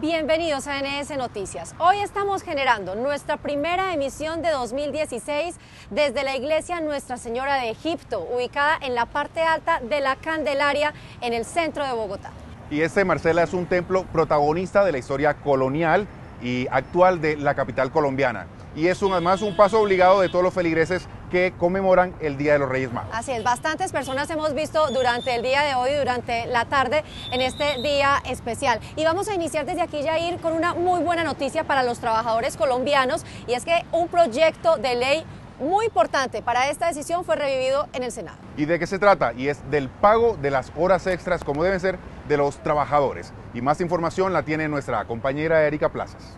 Bienvenidos a NS Noticias. Hoy estamos generando nuestra primera emisión de 2016 desde la iglesia Nuestra Señora de Egipto, ubicada en la parte alta de la Candelaria, en el centro de Bogotá. Y este, Marcela, es un templo protagonista de la historia colonial y actual de la capital colombiana y es un, además un paso obligado de todos los feligreses que conmemoran el Día de los Reyes Magos. Así es, bastantes personas hemos visto durante el día de hoy, durante la tarde, en este día especial. Y vamos a iniciar desde aquí, Jair, con una muy buena noticia para los trabajadores colombianos, y es que un proyecto de ley muy importante para esta decisión fue revivido en el Senado. ¿Y de qué se trata? Y es del pago de las horas extras, como deben ser, de los trabajadores. Y más información la tiene nuestra compañera Erika Plazas.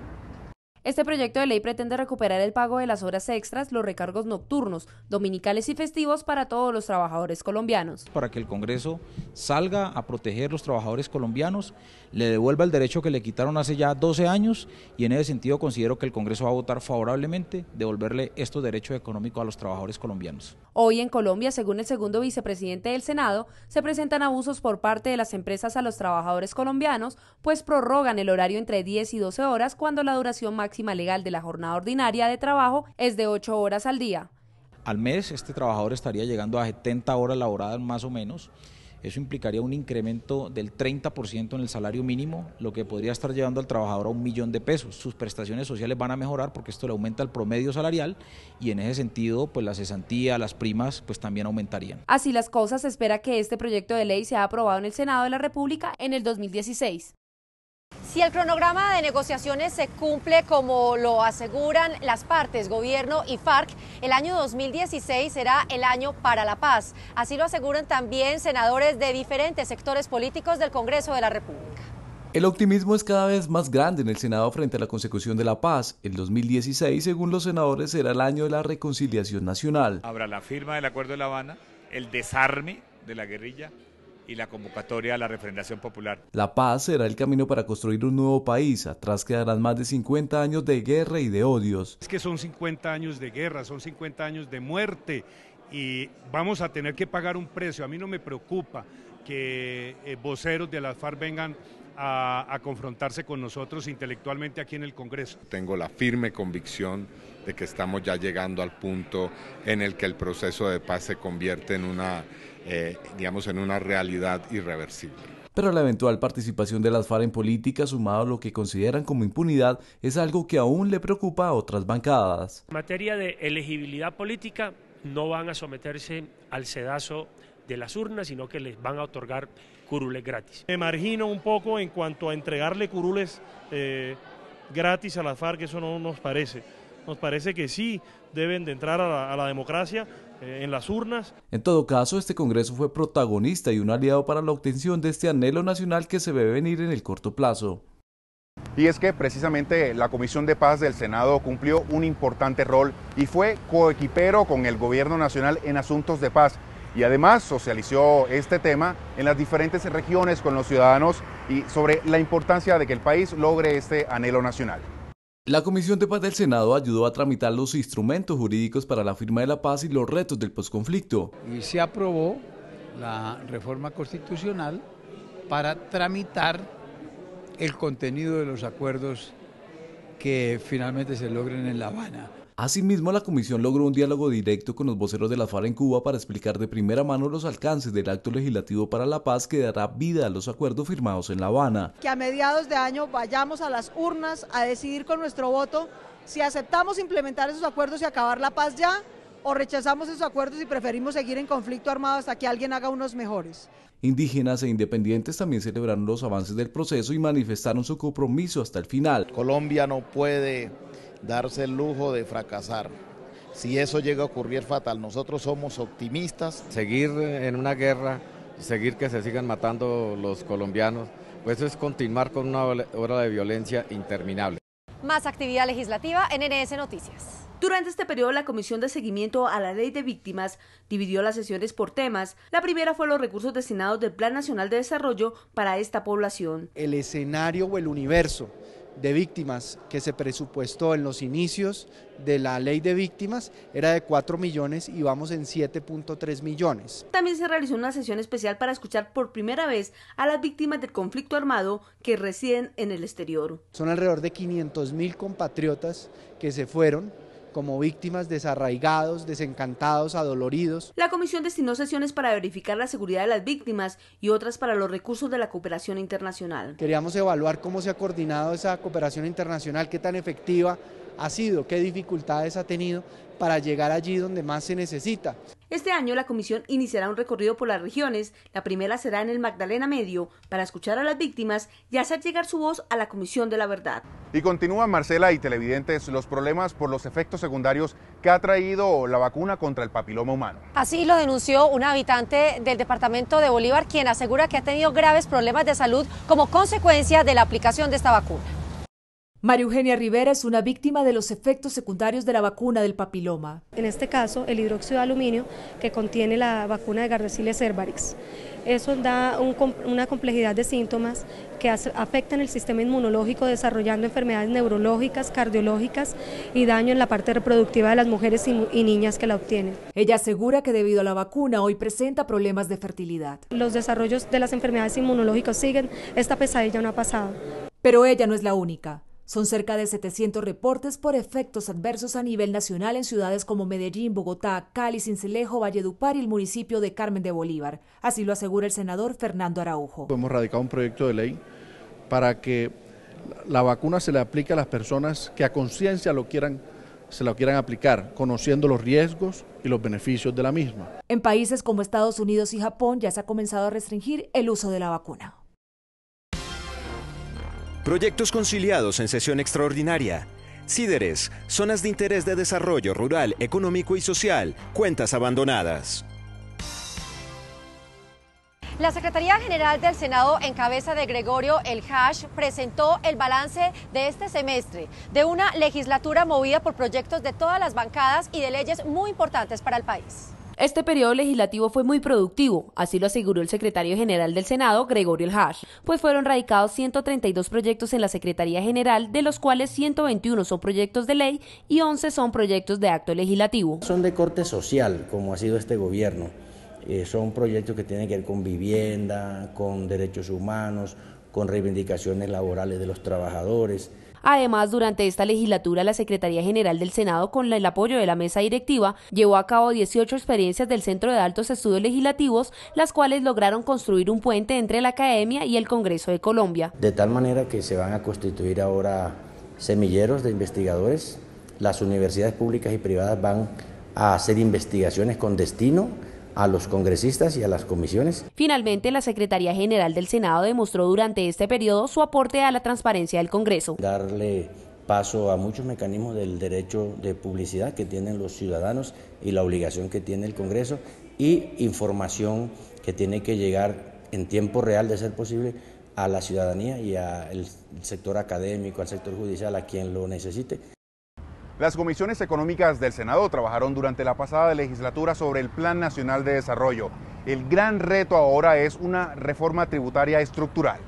Este proyecto de ley pretende recuperar el pago de las horas extras, los recargos nocturnos, dominicales y festivos para todos los trabajadores colombianos. Para que el Congreso salga a proteger los trabajadores colombianos, le devuelva el derecho que le quitaron hace ya 12 años y en ese sentido considero que el Congreso va a votar favorablemente devolverle estos derechos económicos a los trabajadores colombianos. Hoy en Colombia, según el segundo vicepresidente del Senado, se presentan abusos por parte de las empresas a los trabajadores colombianos, pues prorrogan el horario entre 10 y 12 horas cuando la duración máxima legal de la jornada ordinaria de trabajo es de 8 horas al día. Al mes este trabajador estaría llegando a 70 horas laboradas más o menos eso implicaría un incremento del 30% en el salario mínimo, lo que podría estar llevando al trabajador a un millón de pesos. Sus prestaciones sociales van a mejorar porque esto le aumenta el promedio salarial y en ese sentido, pues la cesantía, las primas, pues también aumentarían. Así las cosas, se espera que este proyecto de ley sea aprobado en el Senado de la República en el 2016. Si el cronograma de negociaciones se cumple como lo aseguran las partes, gobierno y FARC, el año 2016 será el año para la paz. Así lo aseguran también senadores de diferentes sectores políticos del Congreso de la República. El optimismo es cada vez más grande en el Senado frente a la consecución de la paz. El 2016, según los senadores, será el año de la reconciliación nacional. Habrá la firma del Acuerdo de La Habana, el desarme de la guerrilla, y la convocatoria a la refrendación popular. La paz será el camino para construir un nuevo país, atrás quedarán más de 50 años de guerra y de odios. Es que son 50 años de guerra, son 50 años de muerte y vamos a tener que pagar un precio. A mí no me preocupa que eh, voceros de las FARC vengan a, confrontarse con nosotros intelectualmente aquí en el Congreso. Tengo la firme convicción de que estamos ya llegando al punto en el que el proceso de paz se convierte en una eh, digamos, en una realidad irreversible pero la eventual participación de las FARC en política, sumado a lo que consideran como impunidad, es algo que aún le preocupa a otras bancadas. En materia de elegibilidad política, no van a someterse al sedazo de las urnas, sino que les van a otorgar curules gratis. Me margino un poco en cuanto a entregarle curules eh, gratis a las FARC, eso no nos parece. Nos parece que sí deben de entrar a la democracia, eh, en las urnas. En todo caso, este Congreso fue protagonista y un aliado para la obtención de este anhelo nacional que se ve venir en el corto plazo. Y es que precisamente la Comisión de Paz del Senado cumplió un importante rol y fue coequipero con el Gobierno Nacional en asuntos de paz. Y además socializó este tema en las diferentes regiones con los ciudadanos y sobre la importancia de que el país logre este anhelo nacional. La Comisión de Paz del Senado ayudó a tramitar los instrumentos jurídicos para la firma de la paz y los retos del posconflicto. Y se aprobó la reforma constitucional para tramitar el contenido de los acuerdos que finalmente se logren en La Habana. Asimismo, la comisión logró un diálogo directo con los voceros de la FARA en Cuba para explicar de primera mano los alcances del acto legislativo para la paz que dará vida a los acuerdos firmados en La Habana. Que a mediados de año vayamos a las urnas a decidir con nuestro voto si aceptamos implementar esos acuerdos y acabar la paz ya o rechazamos esos acuerdos y preferimos seguir en conflicto armado hasta que alguien haga unos mejores. Indígenas e independientes también celebraron los avances del proceso y manifestaron su compromiso hasta el final. Colombia no puede darse el lujo de fracasar. Si eso llega a ocurrir fatal, nosotros somos optimistas. Seguir en una guerra, seguir que se sigan matando los colombianos, pues es continuar con una hora de violencia interminable. Más actividad legislativa en NS Noticias. Durante este periodo, la Comisión de Seguimiento a la Ley de Víctimas dividió las sesiones por temas. La primera fue los recursos destinados del Plan Nacional de Desarrollo para esta población. El escenario o el universo de víctimas que se presupuestó en los inicios de la ley de víctimas era de 4 millones y vamos en 7.3 millones. También se realizó una sesión especial para escuchar por primera vez a las víctimas del conflicto armado que residen en el exterior. Son alrededor de 500 mil compatriotas que se fueron como víctimas, desarraigados, desencantados, adoloridos. La comisión destinó sesiones para verificar la seguridad de las víctimas y otras para los recursos de la cooperación internacional. Queríamos evaluar cómo se ha coordinado esa cooperación internacional, qué tan efectiva ha sido, qué dificultades ha tenido para llegar allí donde más se necesita. Este año la comisión iniciará un recorrido por las regiones, la primera será en el Magdalena Medio, para escuchar a las víctimas y hacer llegar su voz a la Comisión de la Verdad. Y continúa Marcela y televidentes los problemas por los efectos secundarios que ha traído la vacuna contra el papiloma humano. Así lo denunció un habitante del departamento de Bolívar, quien asegura que ha tenido graves problemas de salud como consecuencia de la aplicación de esta vacuna. María Eugenia Rivera es una víctima de los efectos secundarios de la vacuna del papiloma. En este caso, el hidróxido de aluminio que contiene la vacuna de Gardasil cervarix. Eso da una complejidad de síntomas que afectan el sistema inmunológico desarrollando enfermedades neurológicas, cardiológicas y daño en la parte reproductiva de las mujeres y niñas que la obtienen. Ella asegura que debido a la vacuna hoy presenta problemas de fertilidad. Los desarrollos de las enfermedades inmunológicas siguen, esta pesadilla no ha pasado. Pero ella no es la única. Son cerca de 700 reportes por efectos adversos a nivel nacional en ciudades como Medellín, Bogotá, Cali, Cincelejo, Valledupar y el municipio de Carmen de Bolívar. Así lo asegura el senador Fernando Araujo. Hemos radicado un proyecto de ley para que la vacuna se le aplique a las personas que a conciencia lo quieran se la quieran aplicar, conociendo los riesgos y los beneficios de la misma. En países como Estados Unidos y Japón ya se ha comenzado a restringir el uso de la vacuna. Proyectos conciliados en sesión extraordinaria. Cíderes, zonas de interés de desarrollo rural, económico y social, cuentas abandonadas. La Secretaría General del Senado, en cabeza de Gregorio El Hash, presentó el balance de este semestre, de una legislatura movida por proyectos de todas las bancadas y de leyes muy importantes para el país. Este periodo legislativo fue muy productivo, así lo aseguró el secretario general del Senado, Gregorio El pues fueron radicados 132 proyectos en la Secretaría General, de los cuales 121 son proyectos de ley y 11 son proyectos de acto legislativo. Son de corte social, como ha sido este gobierno. Eh, son proyectos que tienen que ver con vivienda, con derechos humanos, con reivindicaciones laborales de los trabajadores. Además, durante esta legislatura, la Secretaría General del Senado, con el apoyo de la mesa directiva, llevó a cabo 18 experiencias del Centro de Altos Estudios Legislativos, las cuales lograron construir un puente entre la academia y el Congreso de Colombia. De tal manera que se van a constituir ahora semilleros de investigadores, las universidades públicas y privadas van a hacer investigaciones con destino a los congresistas y a las comisiones. Finalmente, la Secretaría General del Senado demostró durante este periodo su aporte a la transparencia del Congreso. Darle paso a muchos mecanismos del derecho de publicidad que tienen los ciudadanos y la obligación que tiene el Congreso y información que tiene que llegar en tiempo real de ser posible a la ciudadanía y al sector académico, al sector judicial, a quien lo necesite. Las comisiones económicas del Senado trabajaron durante la pasada legislatura sobre el Plan Nacional de Desarrollo. El gran reto ahora es una reforma tributaria estructural.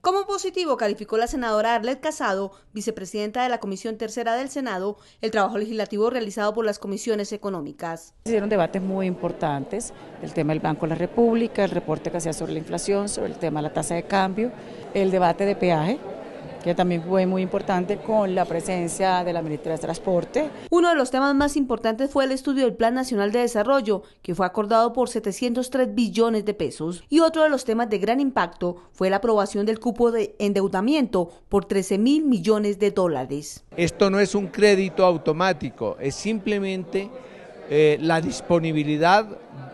Como positivo calificó la senadora Arlet Casado, vicepresidenta de la Comisión Tercera del Senado, el trabajo legislativo realizado por las comisiones económicas. hicieron debates muy importantes, el tema del Banco de la República, el reporte que hacía sobre la inflación, sobre el tema de la tasa de cambio, el debate de peaje, que también fue muy importante con la presencia de la ministra de Transporte. Uno de los temas más importantes fue el estudio del Plan Nacional de Desarrollo, que fue acordado por 703 billones de pesos. Y otro de los temas de gran impacto fue la aprobación del cupo de endeudamiento por 13 mil millones de dólares. Esto no es un crédito automático, es simplemente eh, la disponibilidad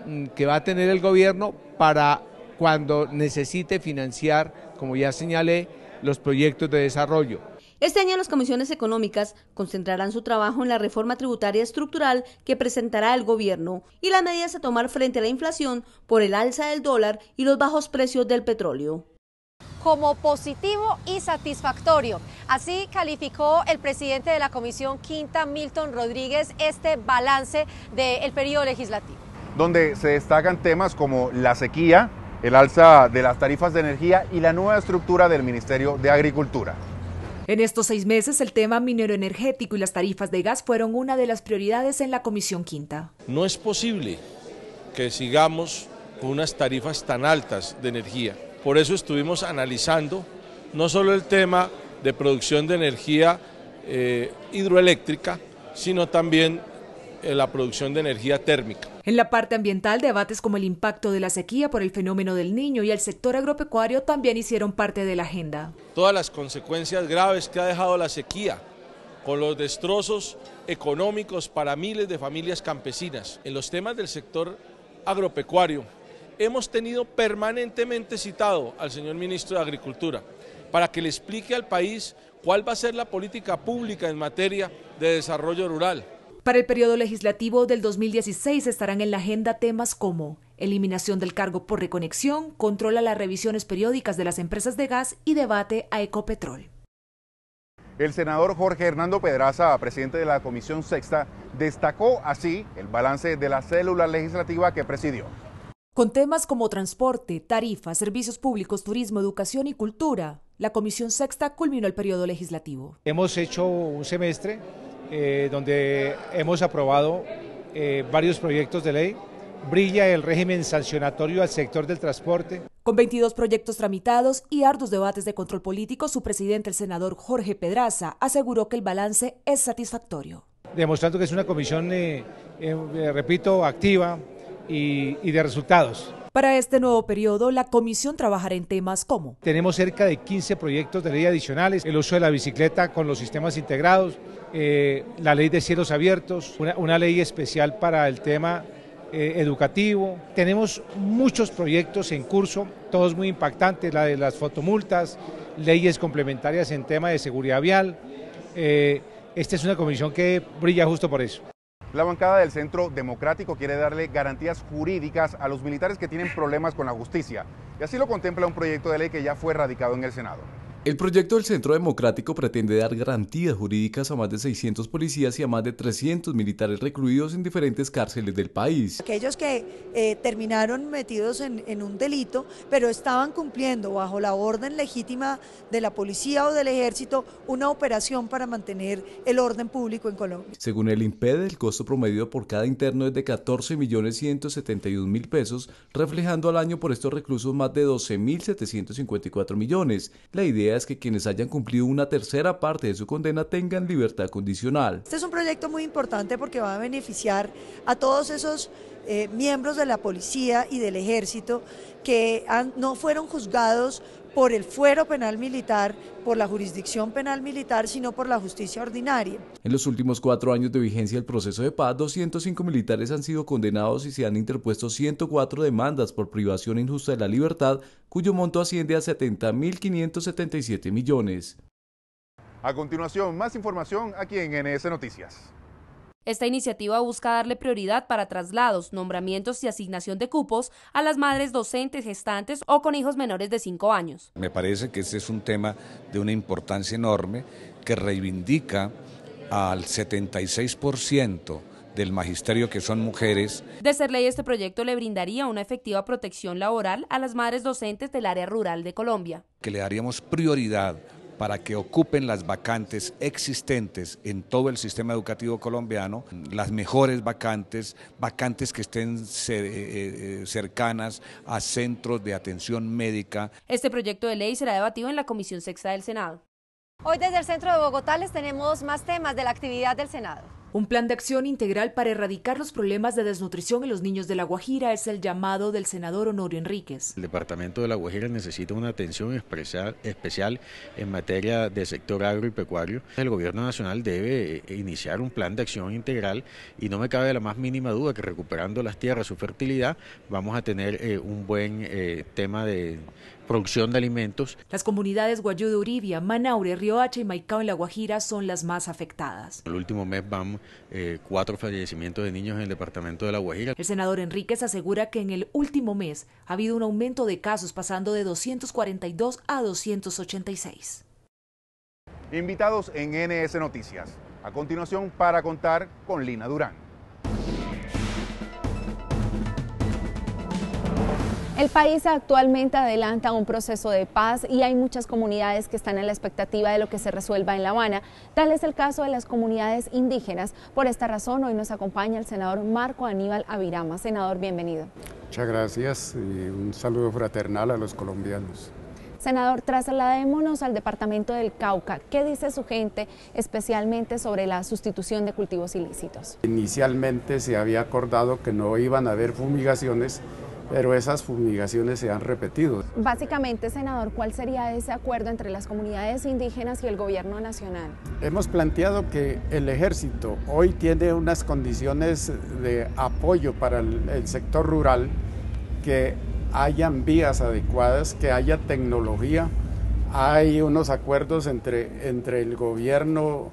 mm, que va a tener el gobierno para cuando necesite financiar, como ya señalé, los proyectos de desarrollo. Este año las comisiones económicas concentrarán su trabajo en la reforma tributaria estructural que presentará el gobierno y las medidas a tomar frente a la inflación por el alza del dólar y los bajos precios del petróleo como positivo y satisfactorio. Así calificó el presidente de la Comisión Quinta, Milton Rodríguez, este balance del periodo legislativo. Donde se destacan temas como la sequía, el alza de las tarifas de energía y la nueva estructura del Ministerio de Agricultura. En estos seis meses, el tema minero energético y las tarifas de gas fueron una de las prioridades en la Comisión Quinta. No es posible que sigamos con unas tarifas tan altas de energía. Por eso estuvimos analizando no solo el tema de producción de energía eh, hidroeléctrica, sino también la producción de energía térmica. En la parte ambiental, debates como el impacto de la sequía por el fenómeno del niño y el sector agropecuario también hicieron parte de la agenda. Todas las consecuencias graves que ha dejado la sequía, con los destrozos económicos para miles de familias campesinas. En los temas del sector agropecuario, hemos tenido permanentemente citado al señor ministro de Agricultura para que le explique al país cuál va a ser la política pública en materia de desarrollo rural, para el periodo legislativo del 2016 estarán en la agenda temas como eliminación del cargo por reconexión, control a las revisiones periódicas de las empresas de gas y debate a Ecopetrol. El senador Jorge Hernando Pedraza, presidente de la Comisión Sexta, destacó así el balance de la célula legislativa que presidió. Con temas como transporte, tarifas, servicios públicos, turismo, educación y cultura, la Comisión Sexta culminó el periodo legislativo. Hemos hecho un semestre eh, donde hemos aprobado eh, varios proyectos de ley. Brilla el régimen sancionatorio al sector del transporte. Con 22 proyectos tramitados y arduos debates de control político, su presidente, el senador Jorge Pedraza, aseguró que el balance es satisfactorio. Demostrando que es una comisión, eh, repito, activa y de resultados. Para este nuevo periodo, la comisión trabajará en temas como... Tenemos cerca de 15 proyectos de ley adicionales, el uso de la bicicleta con los sistemas integrados, eh, la ley de cielos abiertos, una, ley especial para el tema eh, educativo. Tenemos muchos proyectos en curso, todos muy impactantes, la de las fotomultas, leyes complementarias en tema de seguridad vial. Eh, esta es una comisión que brilla justo por eso. La bancada del Centro Democrático quiere darle garantías jurídicas a los militares que tienen problemas con la justicia. Y así lo contempla un proyecto de ley que ya fue radicado en el Senado. El proyecto del Centro Democrático pretende dar garantías jurídicas a más de 600 policías y a más de 300 militares recluidos en diferentes cárceles del país. Aquellos que eh, terminaron metidos en, un delito, pero estaban cumpliendo bajo la orden legítima de la policía o del ejército una operación para mantener el orden público en Colombia. Según el IMPED, el costo promedio por cada interno es de 14.171.000 pesos, reflejando al año por estos reclusos más de 12.754 millones. La idea es que quienes hayan cumplido una tercera parte de su condena tengan libertad condicional. Este es un proyecto muy importante porque va a beneficiar a todos esos eh, miembros de la policía y del ejército que no fueron juzgados por el fuero penal militar, por la jurisdicción penal militar, sino por la justicia ordinaria. En los últimos cuatro años de vigencia del proceso de paz, 205 militares han sido condenados y se han interpuesto 104 demandas por privación injusta de la libertad, cuyo monto asciende a 70.577 millones. A continuación, más información aquí en NS Noticias. Esta iniciativa busca darle prioridad para traslados, nombramientos y asignación de cupos a las madres docentes, gestantes o con hijos menores de 5 años. Me parece que este es un tema de una importancia enorme que reivindica al 76% del magisterio que son mujeres. De ser ley, este proyecto le brindaría una efectiva protección laboral a las madres docentes del área rural de Colombia. Que le daríamos prioridad para que ocupen las vacantes existentes en todo el sistema educativo colombiano, las mejores vacantes, vacantes que estén eh, eh, cercanas a centros de atención médica. Este proyecto de ley será debatido en la Comisión Sexta del Senado. Hoy desde el centro de Bogotá les tenemos más temas de la actividad del Senado. Un plan de acción integral para erradicar los problemas de desnutrición en los niños de La Guajira es el llamado del senador Honorio Enríquez. El departamento de La Guajira necesita una atención especial en materia de sector agropecuario. El gobierno nacional debe eh, iniciar un plan de acción integral y no me cabe la más mínima duda que recuperando las tierras, su fertilidad, vamos a tener eh, un buen eh, tema de producción de alimentos. Las comunidades Guayú de Uribia, Manaure, Riohacha y Maicao en La Guajira son las más afectadas. El último mes van eh, cuatro fallecimientos de niños en el departamento de La Guajira. El senador Enríquez asegura que en el último mes ha habido un aumento de casos pasando de 242 a 286. Invitados en NS Noticias. A continuación, para contar con Lina Durán. El país actualmente adelanta un proceso de paz y hay muchas comunidades que están en la expectativa de lo que se resuelva en La Habana. Tal es el caso de las comunidades indígenas. Por esta razón, hoy nos acompaña el senador Marco Aníbal Avirama. Senador, bienvenido. Muchas gracias y un saludo fraternal a los colombianos. Senador, trasladémonos al departamento del Cauca. ¿Qué dice su gente especialmente sobre la sustitución de cultivos ilícitos? Inicialmente se había acordado que no iban a haber fumigaciones pero esas fumigaciones se han repetido. Básicamente, senador, ¿cuál sería ese acuerdo entre las comunidades indígenas y el gobierno nacional? Hemos planteado que el ejército hoy tiene unas condiciones de apoyo para el, sector rural, que hayan vías adecuadas, que haya tecnología. Hay unos acuerdos entre, entre el gobierno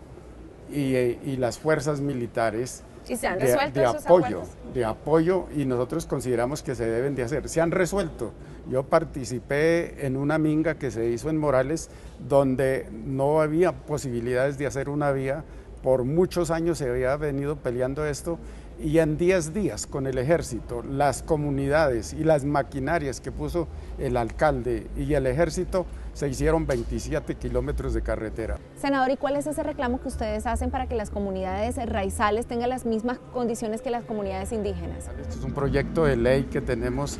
y, y las fuerzas militares ¿Y se han resuelto de, apoyo, de apoyo y nosotros consideramos que se deben de hacer. Se han resuelto. Yo participé en una minga que se hizo en Morales donde no había posibilidades de hacer una vía. Por muchos años se había venido peleando esto y en 10 días con el ejército, las comunidades y las maquinarias que puso el alcalde y el ejército, se hicieron 27 kilómetros de carretera. Senador, ¿y cuál es ese reclamo que ustedes hacen para que las comunidades raizales tengan las mismas condiciones que las comunidades indígenas? Este es un proyecto de ley que tenemos,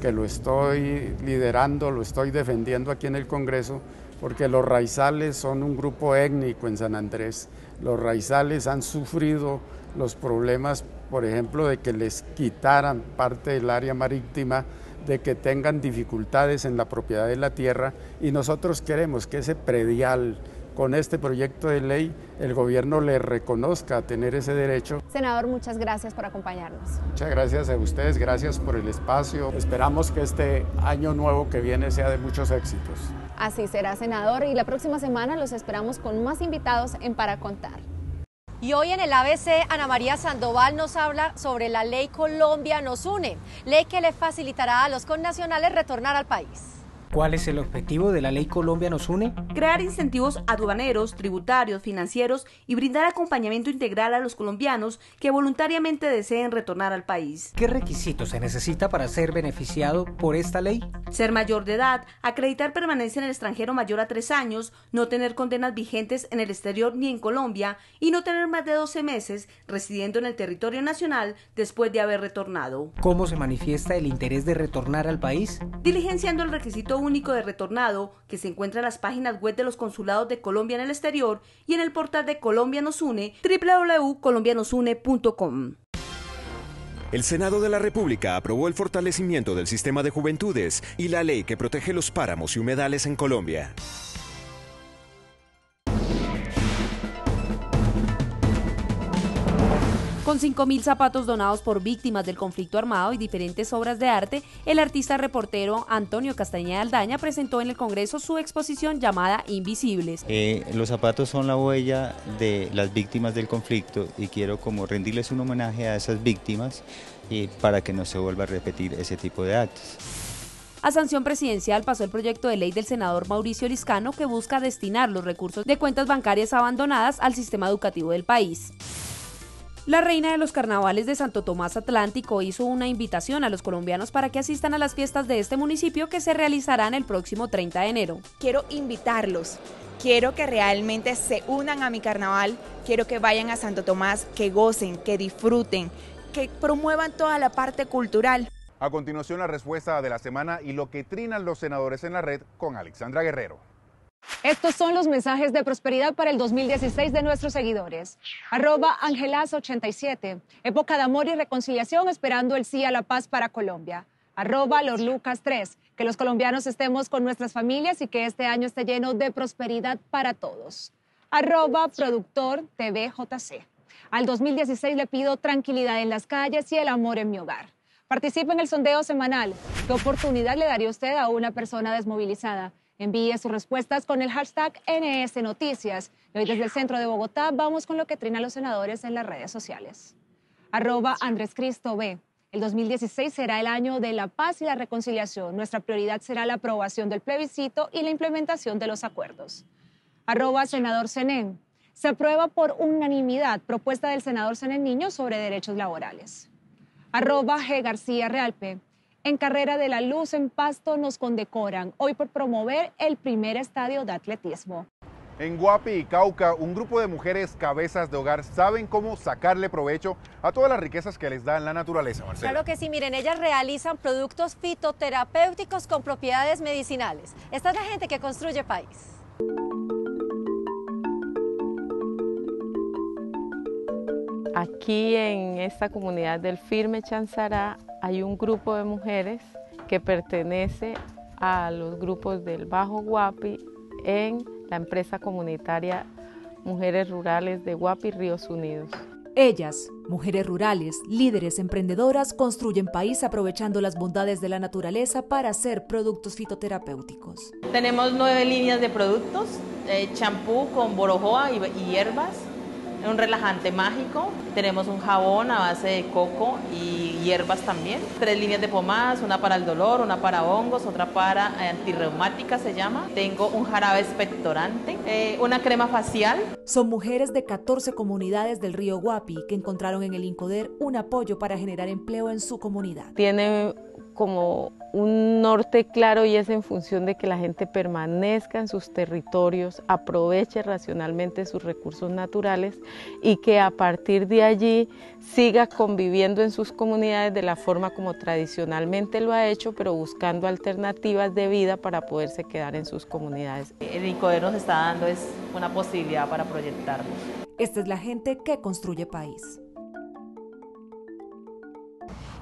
que lo estoy liderando, lo estoy defendiendo aquí en el Congreso, porque los raizales son un grupo étnico en San Andrés. Los raizales han sufrido los problemas por ejemplo, de que les quitaran parte del área marítima, de que tengan dificultades en la propiedad de la tierra y nosotros queremos que ese predial con este proyecto de ley el gobierno le reconozca tener ese derecho. Senador, muchas gracias por acompañarnos. Muchas gracias a ustedes, gracias por el espacio. Esperamos que este año nuevo que viene sea de muchos éxitos. Así será, senador, y la próxima semana los esperamos con más invitados en Para Contar. Y hoy en el ABC, Ana María Sandoval nos habla sobre la ley Colombia nos une, ley que le facilitará a los connacionales retornar al país. ¿Cuál es el objetivo de la ley Colombia nos une? Crear incentivos aduaneros, tributarios, financieros y brindar acompañamiento integral a los colombianos que voluntariamente deseen retornar al país. ¿Qué requisitos se necesita para ser beneficiado por esta ley? Ser mayor de edad, acreditar permanencia en el extranjero mayor a tres años, no tener condenas vigentes en el exterior ni en Colombia y no tener más de 12 meses residiendo en el territorio nacional después de haber retornado. ¿Cómo se manifiesta el interés de retornar al país? Diligenciando el requisito único de retornado que se encuentra en las páginas web de los consulados de Colombia en el exterior y en el portal de Colombia nos une www.colombianosune.com. El Senado de la República aprobó el fortalecimiento del sistema de juventudes y la ley que protege los páramos y humedales en Colombia. Con 5.000 zapatos donados por víctimas del conflicto armado y diferentes obras de arte, el artista reportero Antonio Castañeda Aldaña presentó en el Congreso su exposición llamada Invisibles. Eh, los zapatos son la huella de las víctimas del conflicto y quiero como rendirles un homenaje a esas víctimas y eh, para que no se vuelva a repetir ese tipo de actos. A sanción presidencial pasó el proyecto de ley del senador Mauricio Liscano que busca destinar los recursos de cuentas bancarias abandonadas al sistema educativo del país. La reina de los carnavales de Santo Tomás Atlántico hizo una invitación a los colombianos para que asistan a las fiestas de este municipio que se realizarán el próximo 30 de enero. Quiero invitarlos, quiero que realmente se unan a mi carnaval, quiero que vayan a Santo Tomás, que gocen, que disfruten, que promuevan toda la parte cultural. A continuación la respuesta de la semana y lo que trinan los senadores en la red con Alexandra Guerrero. Estos son los mensajes de prosperidad para el 2016 de nuestros seguidores. Arroba Angelas87, época de amor y reconciliación esperando el sí a la paz para Colombia. Arroba Los 3, que los colombianos estemos con nuestras familias y que este año esté lleno de prosperidad para todos. Arroba Productor Al 2016 le pido tranquilidad en las calles y el amor en mi hogar. Participa en el sondeo semanal. ¿Qué oportunidad le daría usted a una persona desmovilizada? Envíe sus respuestas con el hashtag NSNoticias. Noticias. Y hoy desde el centro de Bogotá vamos con lo que trina a los senadores en las redes sociales. Arroba Andrés Cristo B. El 2016 será el año de la paz y la reconciliación. Nuestra prioridad será la aprobación del plebiscito y la implementación de los acuerdos. Arroba senador Se aprueba por unanimidad propuesta del senador Cenén Niño sobre derechos laborales. Arroba G. García Realpe. En Carrera de la Luz en Pasto nos condecoran hoy por promover el primer estadio de atletismo. En Guapi y Cauca, un grupo de mujeres cabezas de hogar saben cómo sacarle provecho a todas las riquezas que les da la naturaleza, Marcelo. Claro que sí, miren, ellas realizan productos fitoterapéuticos con propiedades medicinales. Esta es la gente que construye país. Aquí en esta comunidad del Firme Chanzará hay un grupo de mujeres que pertenece a los grupos del Bajo Guapi en la empresa comunitaria Mujeres Rurales de Guapi Ríos Unidos. Ellas, mujeres rurales, líderes, emprendedoras, construyen país aprovechando las bondades de la naturaleza para hacer productos fitoterapéuticos. Tenemos nueve líneas de productos, eh, champú con borojoa y hierbas, un relajante mágico, tenemos un jabón a base de coco y hierbas también, tres líneas de pomadas, una para el dolor, una para hongos, otra para eh, antirreumática se llama, tengo un jarabe expectorante, eh, una crema facial. Son mujeres de 14 comunidades del río Guapi que encontraron en el Incoder un apoyo para generar empleo en su comunidad. Tiene como un norte claro y es en función de que la gente permanezca en sus territorios, aproveche racionalmente sus recursos naturales y que a partir de allí siga conviviendo en sus comunidades de la forma como tradicionalmente lo ha hecho, pero buscando alternativas de vida para poderse quedar en sus comunidades. El INCODER nos está dando es una posibilidad para proyectarnos. Esta es la gente que construye país.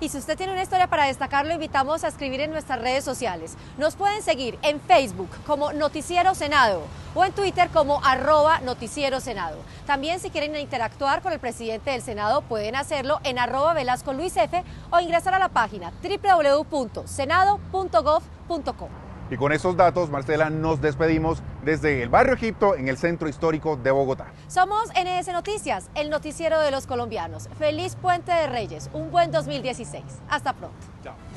Y si usted tiene una historia para destacar, lo invitamos a escribir en nuestras redes sociales. Nos pueden seguir en Facebook como Noticiero Senado o en Twitter como arroba Noticiero Senado. También si quieren interactuar con el presidente del Senado, pueden hacerlo en arroba Velasco Luis F o ingresar a la página www.senado.gov.co. Y con esos datos, Marcela, nos despedimos desde el barrio Egipto en el centro histórico de Bogotá. Somos NS Noticias, el noticiero de los colombianos. Feliz Puente de Reyes, un buen 2016. Hasta pronto. Chao.